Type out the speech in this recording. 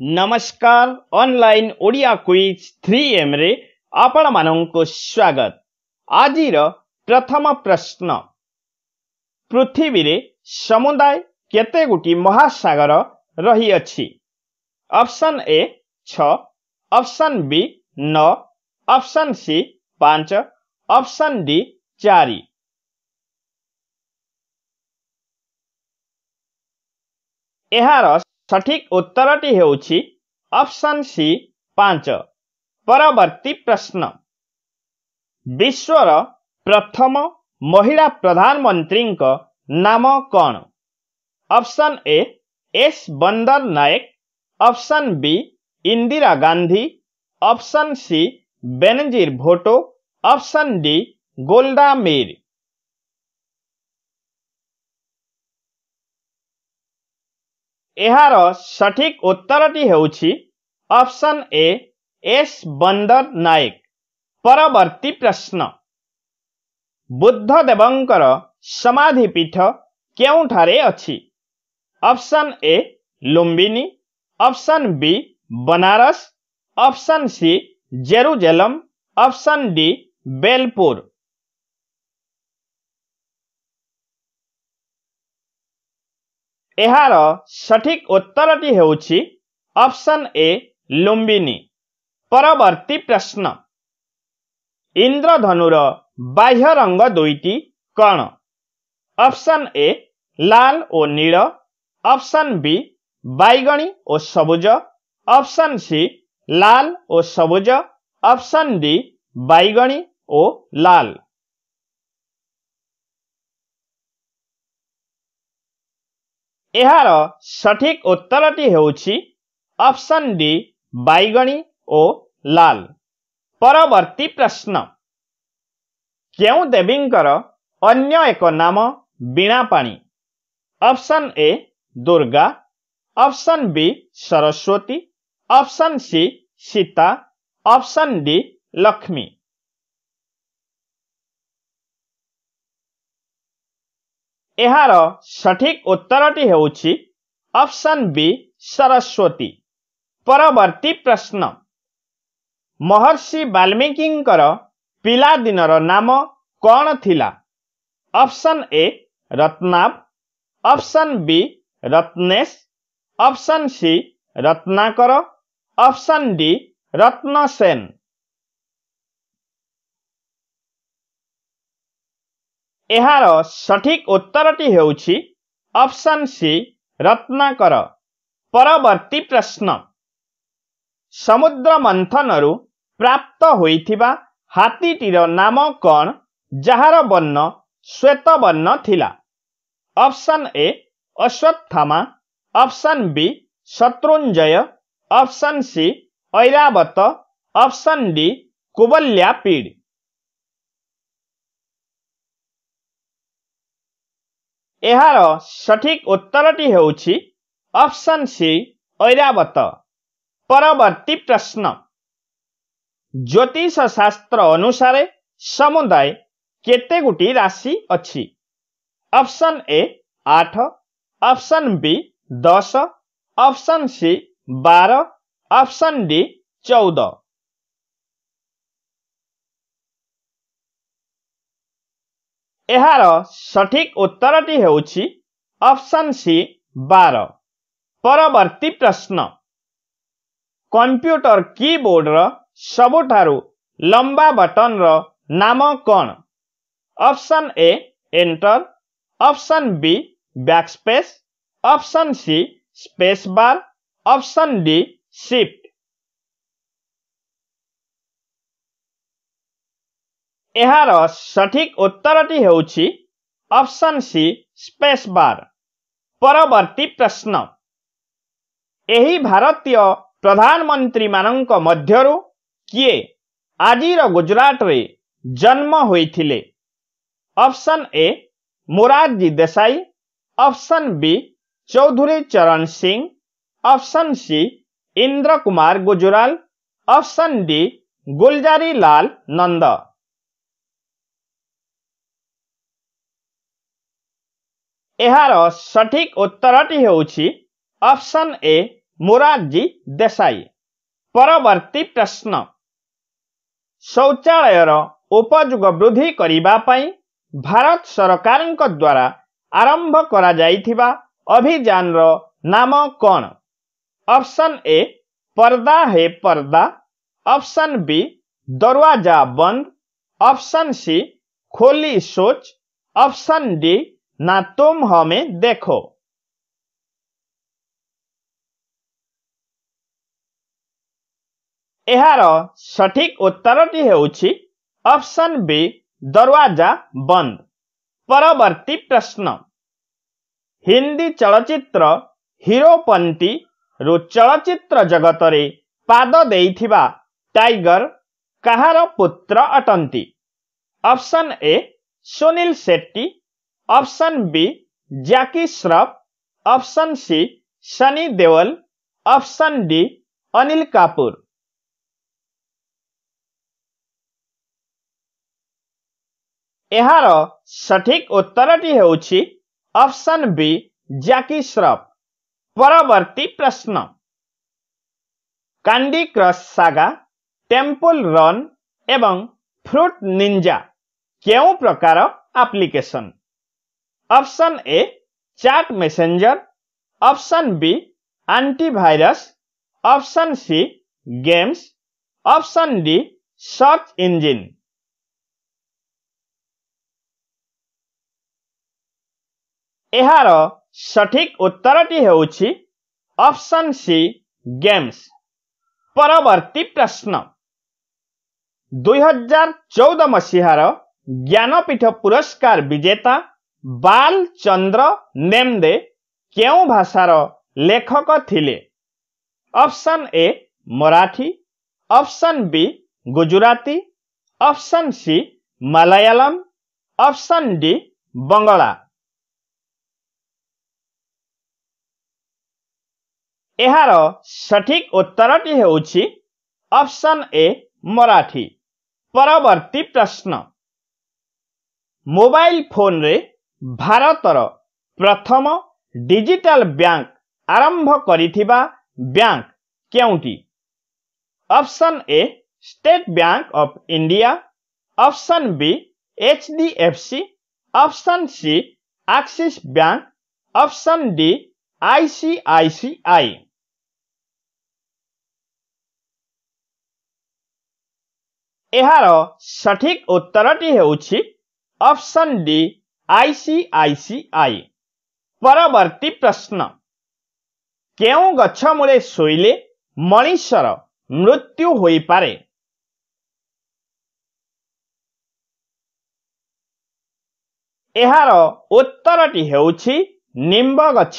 नमस्कार online Odia quiz three एमरे आपण मान स्वागत आज प्रथम प्रश्न पृथ्वी रे समुदाय केते गुटी महासागर रही अच्छी ऑप्शन ए छ ऑप्शन बी नौ ऑप्शन सी पांच ऑप्शन डी चार यहाँ সঠিক উত্তরটি হইউছি অপশন সি 5 পরবর্তী প্রশ্ন বিশ্বের প্রথম মহিলা প্রধানমন্ত্রী কো নাম কোন option A S Bandaranaike option B Indira Gandhi option C Benazir ভটোক অপশন ডি গোলদা মীর यार सठिक उत्तर ऑप्शन ए एस बंदर नायक परवर्ती प्रश्न बुद्धदेवंर समाधिपीठ क्योंठारे अच्छी option A Lumbini option B Banaras option C Jerusalem option D Belpur ଏହାର ସଠିକ୍ ଉତ୍ତରଟି ହେଉଛି ଅପସନ୍ ଏ ଲୁମ୍ବିନୀ ପରବର୍ତ୍ତୀ ପ୍ରଶ୍ନ ଇନ୍ଦ୍ରଧନୁର ବାହ୍ୟ ରଙ୍ଗ ଦୁଇଟି କ'ଣ option A Lal O Nila option B ବାଇଗଣୀ ଓ ସବୁଜ ଅପସନ୍ ସି ଲାଲ ଓ ସବୁଜ ଅପସନ୍ ଡି ବାଇଗଣୀ ଓ লাল ଏହାର ସଠିକ୍ ଉତ୍ତରଟି ହେଉଛି ଅପସନ୍ ଡି ବାଇଗଣୀ ଓ ଲାଲ ପରବର୍ତ୍ତୀ ପ୍ରଶ୍ନ କେଉଁ ଦେବୀଙ୍କର ଅନ୍ୟ ଏକ ନାମ Veenapani option A Durga option B Saraswati option C Sita option D Lakshmi ଏହାର ସଠିକ୍ ଉତ୍ତରଟି ହେଉଛି ଅପସନ୍ ବି ସରସ୍ୱତୀ ପରବର୍ତ୍ତୀ ପ୍ରଶ୍ନ ମହର୍ଷି ବାଲ୍ମିକୀଙ୍କର ପିଲାଦିନର ନାମ କ'ଣ ଥିଲା option A Ratnab option B Ratnesh option C Ratnakar option D Ratnasen सठिक उत्तर परवर्ती प्रश्न समुद्र मन्थन रू प्राप्त हातीटी नाम कन् ज्वेत बर्ण A Ashwatthama option B Shatrunjay option C Airavat option D Kuvalayapid ଏହାର ସଠିକ୍ ଉତ୍ତରଟି ହେଉଛି ଅପସନ୍ ସି ଐରାବତ ପରବର୍ତ୍ତୀ ପ୍ରଶ୍ନ ଜ୍ୟୋତିଷ ଶାସ୍ତ୍ର ଅନୁସାରେ ସମୁଦାୟ କେତେଗୋଟି ରାଶି ଅଛି ଅପସନ୍ ଏ ଆଠ ଅପସନ୍ ବି ଦଶ ଅପସନ୍ ସି ବାର ଅପସନ୍ ଡି ଚଉଦ एहार सठिक उत्तर हे उचि, अफ्षन C, बार, परवर्ती प्रश्न कॉंप्यूटर की बोर्ड र सबुठारू, लम्बा बटन र नामकन, option A, enter, option B, backspace, option C, space bar, option D, shift, यार सठिक उत्तरटी होपसन सी स्पेस बार परवर्ती प्रश्न यही भारतीय प्रधानमंत्री मानक किए आज गुजरात रे जन्म होते option A Morarji Desai option B Chaudhary Charan Singh option C Inder Kumar Gujral option D Gulzari Lal Nanda हे हारो सठिक उत्तर टि होछि ऑप्शन ए मुराद जी देसाई परवर्ती प्रश्न शौचालय रो उपजुग वृद्धि करबा भारत सरकारन द्वारा आरंभ करा जायथिबा अभियान रो नाम कोन ऑप्शन ए पर्दा हे पर्दा ऑप्शन बी दरवाजा बंद ऑप्शन सी खोली सोच ऑप्शन डी ना तुम हमें देखो ଏହାର ସଠିକ୍ ଉତ୍ତରଟି ହେଉଛି ଅପସନ୍ ବି ଦରୱାଜା ବନ୍ଦ ପରବର୍ତ୍ତୀ ପ୍ରଶ୍ନ ହିନ୍ଦୀ ଚଳଚ୍ଚିତ୍ର ହିରୋପନ୍ତୀରୁ ଚଳଚ୍ଚିତ୍ର ଜଗତରେ ପାଦ ଦେଇଥିବା ଟାଇଗର କାହାର ପୁତ୍ର ଅଟନ୍ତି option A Suniel Shetty option B Jackie Shroff option C Sunny Deol option D Anil Kapoor यार सठिक उत्तरटी ऑप्शन बी जैकी श्रॉफ परवर्ती प्रश्न Candy Crush Saga Temple Run एवं फ्रूट निंजा क्यों प्रकार application option A chat messenger option B antivirus option C games option D search engine यार सठिक उत्तर ऑप्शन सी गेम्स परवर्ती प्रश्न 2014 हजार चौद मसीहार ज्ञानपीठ पुरस्कार विजेता बाल चंद्र नेमदे क्यों भाषार लेखक थिले? Option A Marathi option B Gujarati option C Malayalam option D Bangla यार सठिक उत्तर ऑप्शन ए मराठी परवर्ती प्रश्न मोबाइल फोन रे ଭାରତର ପ୍ରଥମ ଡିଜିଟାଲ୍ ବ୍ୟାଙ୍କ ଆରମ୍ଭ କରିଥିବା ବ୍ୟାଙ୍କ କେଉଁଟି option A State Bank of India option B H D F C option C Axis Bank option D I C I C I ଏହାର ସଠିକ୍ ଉତ୍ତରଟି ହେଉଛି ଅପସନ୍ ଡି ଆଇସିଆଇସିଆଇ ପରବର୍ତ୍ତୀ ପ୍ରଶ୍ନ କେଉଁ ଗଛ ମୂଳେ ଶୋଇଲେ ମଣିଷର ମୃତ୍ୟୁ ହୋଇପାରେ ଏହାର ଉତ୍ତରଟି ହେଉଛି ନିମ୍ବ ଗଛ